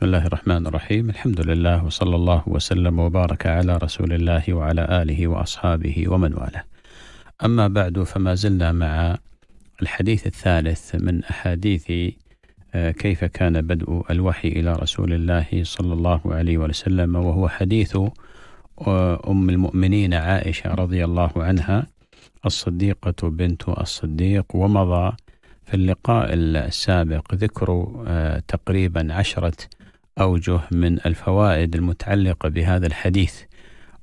بسم الله الرحمن الرحيم الحمد لله وصلى الله وسلم وبارك على رسول الله وعلى آله وأصحابه ومن والاه أما بعد فما زلنا مع الحديث الثالث من أحاديث كيف كان بدء الوحي إلى رسول الله صلى الله عليه وسلم وهو حديث أم المؤمنين عائشة رضي الله عنها الصديقة بنت الصديق ومضى في اللقاء السابق ذكر تقريبا عشرة أوجه من الفوائد المتعلقة بهذا الحديث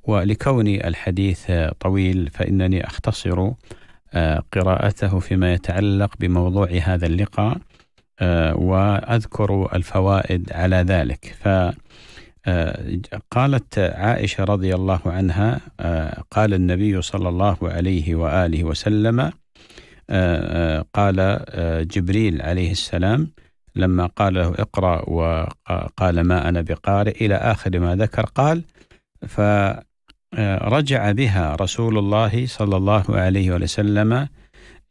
ولكون الحديث طويل فإنني أختصر آه، قراءته فيما يتعلق بموضوع هذا اللقاء آه، وأذكر الفوائد على ذلك ف آه، قالت عائشة رضي الله عنها قال النبي صلى الله عليه وآله وسلم قال جبريل عليه السلام لما قال له اقرأ وقال ما أنا بقارئ إلى آخر ما ذكر قال فرجع بها رسول الله صلى الله عليه وسلم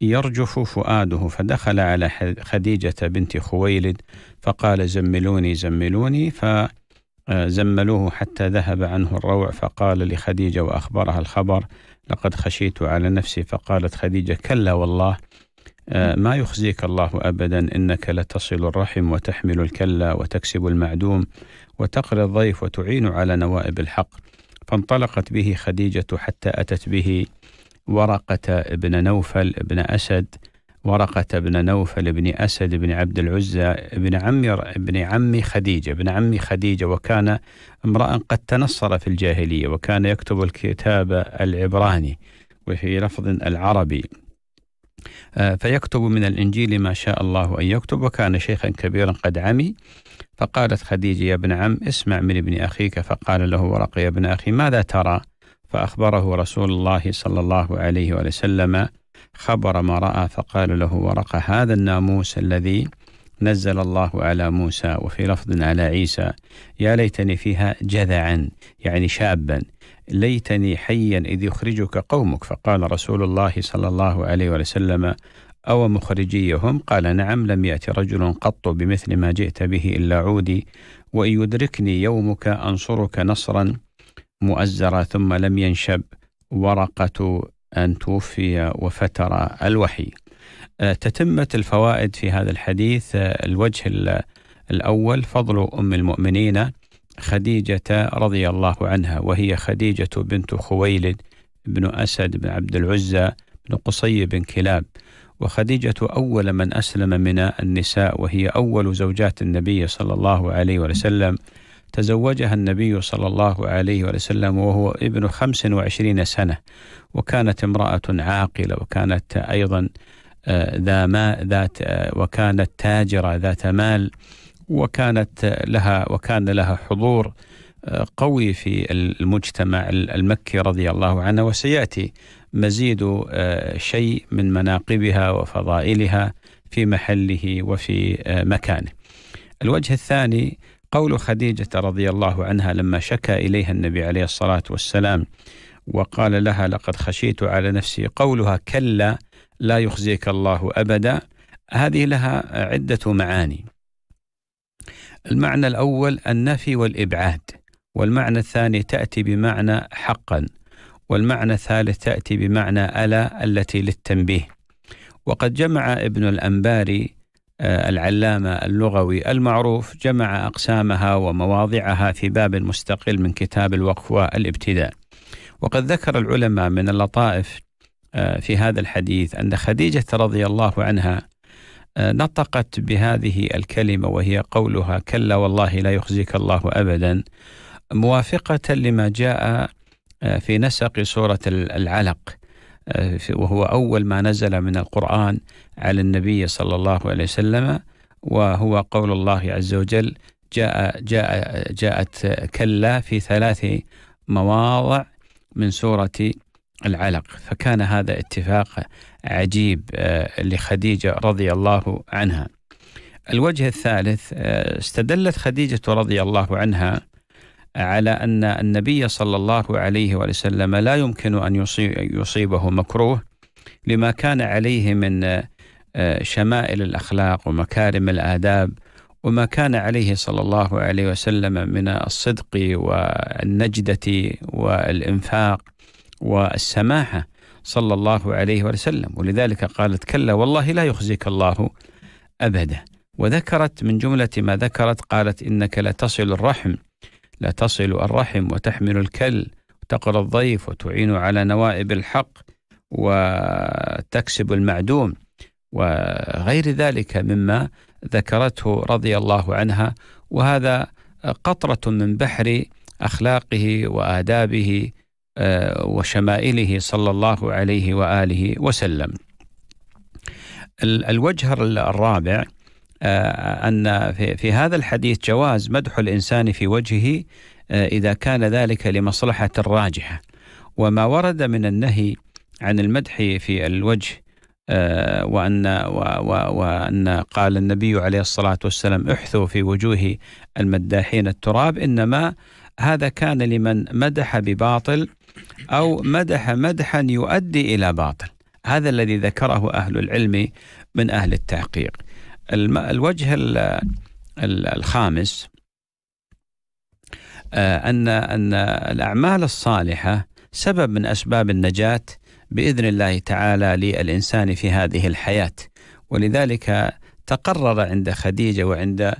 يرجف فؤاده فدخل على خديجة بنت خويلد فقال زملوني زملوني فزملوه حتى ذهب عنه الروع فقال لخديجة وأخبرها الخبر لقد خشيت على نفسي فقالت خديجة كلا والله آه، ما يخزيك الله ابدا انك لتصل الرحم وتحمل الكلا وتكسب المعدوم وتقري الضيف وتعين على نوائب الحق فانطلقت به خديجه حتى اتت به ورقه ابن نوفل ابن اسد ورقة بن نوفل بن أسد بن عبد العزة ابن عم ابن عم خديجة ابن عم خديجة وكان امرأ قد تنصر في الجاهلية وكان يكتب الكتاب العبراني وفي لفظ العربي آه، فيكتب من الإنجيل ما شاء الله أن يكتب وكان شيخا كبيرا قد عمي فقالت خديجة يا ابن عم اسمع من ابن أخيك فقال له ورقة يا ابن أخي ماذا ترى فأخبره رسول الله صلى الله عليه وسلم خبر ما رأى فقال له ورقة هذا الناموس الذي نزل الله على موسى وفي لفظ على عيسى يا ليتني فيها جذعا يعني شابا ليتني حيا إذ يخرجك قومك فقال رسول الله صلى الله عليه وسلم أو مخرجيهم قال نعم لم يأتي رجل قط بمثل ما جئت به إلا عودي وإن يدركني يومك أنصرك نصرا مؤزرا ثم لم ينشب ورقة أن توفي وفتر الوحي آه، تتمة الفوائد في هذا الحديث آه، الوجه الأول فضل أم المؤمنين خديجة رضي الله عنها وهي خديجة بنت خويلد بن أسد بن عبد العزى بن قصي بن كلاب وخديجة أول من أسلم من النساء وهي أول زوجات النبي صلى الله عليه وسلم تزوجها النبي صلى الله عليه وسلم وهو ابن خمس وعشرين سنة وكانت امرأة عاقلة وكانت أيضا آه، ذا ما ذات آه، وكانت تاجرة ذات مال وكانت لها وكان لها حضور آه، قوي في المجتمع المكي رضي الله عنه وسياتي مزيد شيء من مناقبها وفضائلها في محله وفي مكانه. الوجه الثاني قول خديجه رضي الله عنها لما شكا اليها النبي عليه الصلاه والسلام وقال لها لقد خشيت على نفسي قولها كلا لا يخزيك الله ابدا هذه لها عده معاني المعنى الاول النفي والابعاد والمعنى الثاني تاتي بمعنى حقا والمعنى الثالث تاتي بمعنى الا التي للتنبيه وقد جمع ابن الانباري آه، العلامه اللغوي المعروف جمع اقسامها ومواضعها في باب مستقل من كتاب الوقف والابتداء وقد ذكر العلماء من اللطائف آه، في هذا الحديث أن خديجة رضي الله عنها آه، نطقت بهذه الكلمة وهي قولها كلا والله لا يخزيك الله أبدا موافقة لما جاء آه، في نسق سورة العلق وهو أول ما نزل من القرآن على النبي صلى الله عليه وسلم وهو قول الله عز وجل جاء جاء جاءت كلا في ثلاث مواضع من سورة العلق فكان هذا اتفاق عجيب آه، لخديجة رضي الله عنها الوجه الثالث آه، استدلت خديجة رضي الله عنها على أن النبي صلى الله عليه وسلم لا يمكن أن يصيبه مكروه لما كان عليه من آه، شمائل الأخلاق ومكارم الآداب وما كان عليه صلى الله عليه وسلم من الصدق والنجدة والإنفاق والسماحة صلى الله عليه وسلم ولذلك قالت كلا والله لا يخزيك الله أبدا وذكرت من جملة ما ذكرت قالت إنك لا تصل الرحم لا تصل الرحم وتحمل الكل وتقرى الضيف وتعين على نوائب الحق وتكسب المعدوم وغير ذلك مما ذكرته رضي الله عنها وهذا قطرة من بحر أخلاقه وآدابه آه، وشمائله صلى الله عليه واله وسلم. الوجه الرابع آه، ان في هذا الحديث جواز مدح الانسان في وجهه آه، اذا كان ذلك لمصلحه راجحه وما ورد من النهي عن المدح في الوجه وأن وأن قال النبي عليه الصلاة والسلام احثوا في وجوه المداحين التراب إنما هذا كان لمن مدح بباطل أو مدح مدحا يؤدي إلى باطل هذا الذي ذكره أهل العلم من أهل التحقيق الوجه الخامس آه، أن أن الأعمال الصالحة سبب من أسباب النجاة بإذن الله تعالى للإنسان في هذه الحياة ولذلك تقرر عند خديجة وعند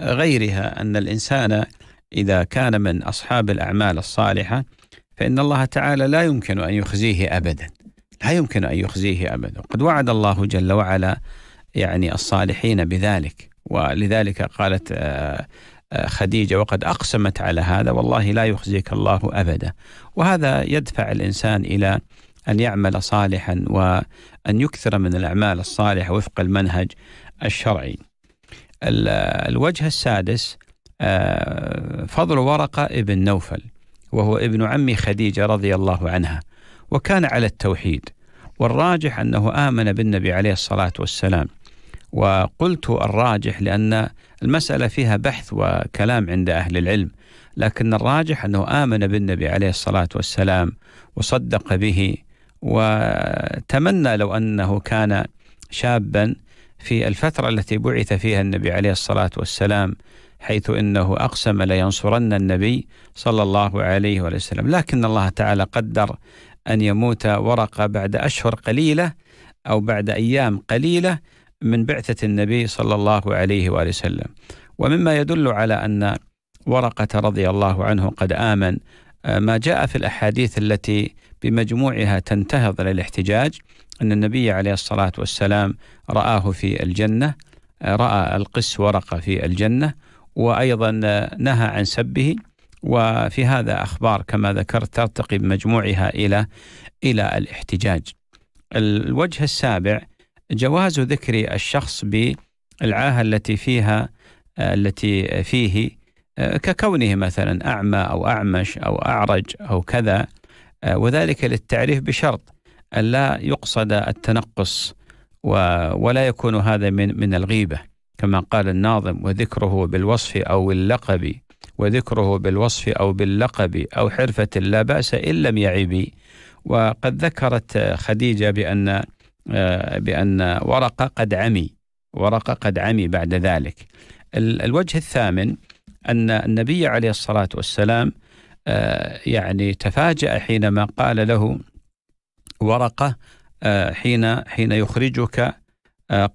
غيرها أن الإنسان إذا كان من أصحاب الأعمال الصالحة فإن الله تعالى لا يمكن أن يخزيه أبدا لا يمكن أن يخزيه أبدا قد وعد الله جل وعلا يعني الصالحين بذلك ولذلك قالت آه، آه، خديجة وقد أقسمت على هذا والله لا يخزيك الله أبدا وهذا يدفع الإنسان إلى أن يعمل صالحا وأن يكثر من الأعمال الصالحة وفق المنهج الشرعي الوجه السادس آه، فضل ورقة ابن نوفل وهو ابن عم خديجة رضي الله عنها وكان على التوحيد والراجح أنه آمن بالنبي عليه الصلاة والسلام وقلت الراجح لأن المسألة فيها بحث وكلام عند أهل العلم لكن الراجح أنه آمن بالنبي عليه الصلاة والسلام وصدق به وتمنى لو أنه كان شابا في الفترة التي بعث فيها النبي عليه الصلاة والسلام حيث انه اقسم لينصرن النبي صلى الله عليه وسلم، لكن الله تعالى قدر ان يموت ورقه بعد اشهر قليله او بعد ايام قليله من بعثه النبي صلى الله عليه واله وسلم. ومما يدل على ان ورقه رضي الله عنه قد امن آه، ما جاء في الاحاديث التي بمجموعها تنتهض للاحتجاج ان النبي عليه الصلاه والسلام رآه في الجنه آه، رأى القس ورقه في الجنه وأيضا نهى عن سبه وفي هذا أخبار كما ذكرت ترتقي بمجموعها إلى إلى الاحتجاج الوجه السابع جواز ذكر الشخص بالعاهة التي فيها التي فيه ككونه مثلا أعمى أو أعمش أو أعرج أو كذا وذلك للتعريف بشرط ألا يقصد التنقص ولا يكون هذا من من الغيبة كما قال الناظم وذكره بالوصف أو اللقب وذكره بالوصف أو باللقب أو حرفة لا بأس إن لم يعب وقد ذكرت خديجة بأن آه، بأن ورقة قد عمي ورقة قد عمي بعد ذلك الوجه الثامن أن النبي عليه الصلاة والسلام آه، يعني تفاجأ حينما قال له ورقة آه، حين حين يخرجك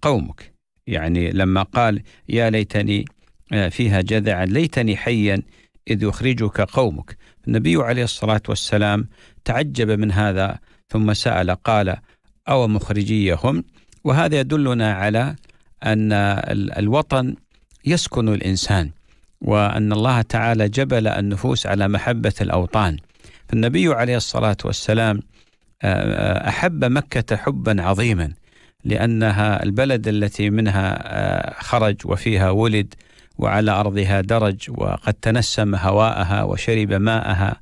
قومك يعني لما قال يا ليتني آه، فيها جذعا ليتني حيا إذ يخرجك قومك النبي عليه الصلاة والسلام تعجب من هذا ثم سأل قال أو مخرجيهم وهذا يدلنا على أن الوطن يسكن الإنسان وأن الله تعالى جبل النفوس على محبة الأوطان فالنبي عليه الصلاة والسلام آه، آه، أحب مكة حبا عظيما لأنها البلد التي منها آه، خرج وفيها ولد وعلى أرضها درج وقد تنسم هواءها وشرب ماءها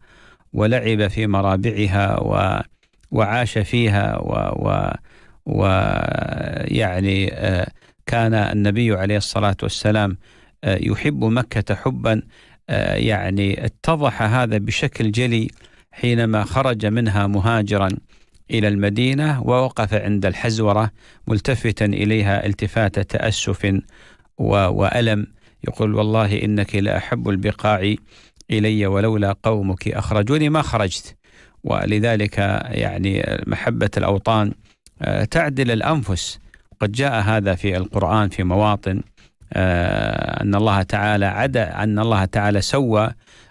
ولعب في مرابعها و وعاش فيها و, و, ويعني آه، كان النبي عليه الصلاة والسلام آه، يحب مكة حبا يعني اتضح هذا بشكل جلي حينما خرج منها مهاجرا إلى المدينة ووقف عند الحزورة ملتفتا إليها التفات تأسف وألم يقول والله إنك لأحب البقاع إلي ولولا قومك أخرجوني ما خرجت ولذلك يعني محبة الأوطان آه، تعدل الأنفس قد جاء هذا في القرآن في مواطن آه، أن الله تعالى عدا أن الله تعالى سوى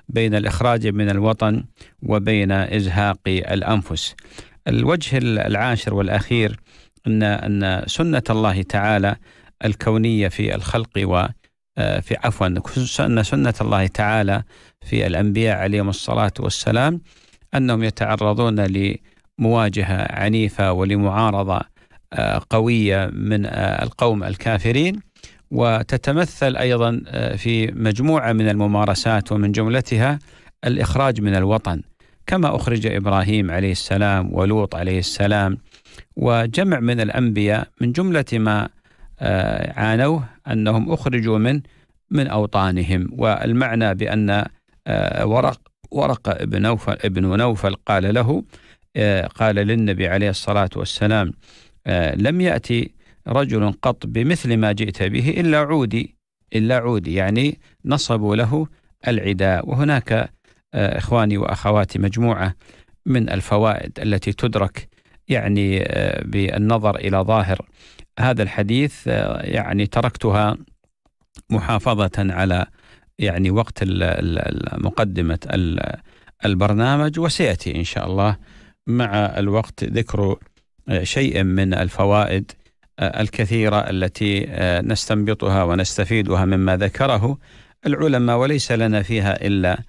بين الإخراج من الوطن وبين إزهاق الأنفس الوجه العاشر والأخير أن أن سنة الله تعالى الكونية في الخلق و آه، في عفوا أن سنة الله تعالى في الأنبياء عليهم الصلاة والسلام أنهم يتعرضون لمواجهة عنيفة ولمعارضة آه، قوية من آه، القوم الكافرين وتتمثل أيضا في مجموعة من الممارسات ومن جملتها الإخراج من الوطن كما أخرج إبراهيم عليه السلام ولوط عليه السلام وجمع من الأنبياء من جملة ما آه، عانوه أنهم أخرجوا من من أوطانهم والمعنى بأن آه، ورق ورق ابن نوفل ابن نوفل قال له آه، قال للنبي عليه الصلاة والسلام لم يأتي رجل قط بمثل ما جئت به إلا عودي إلا عودي يعني نصبوا له العداء وهناك آه، إخواني وأخواتي مجموعة من الفوائد التي تدرك يعني آه، بالنظر إلى ظاهر هذا الحديث آه، يعني تركتها محافظة على يعني وقت مقدمة البرنامج وسيأتي إن شاء الله مع الوقت ذكر شيء من الفوائد الكثيرة التي نستنبطها ونستفيدها مما ذكره العلماء وليس لنا فيها إلا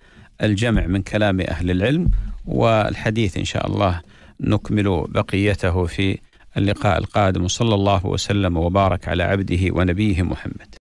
الجمع من كلام أهل العلم والحديث إن شاء الله نكمل بقيته في اللقاء القادم وصلى الله وسلم وبارك على عبده ونبيه محمد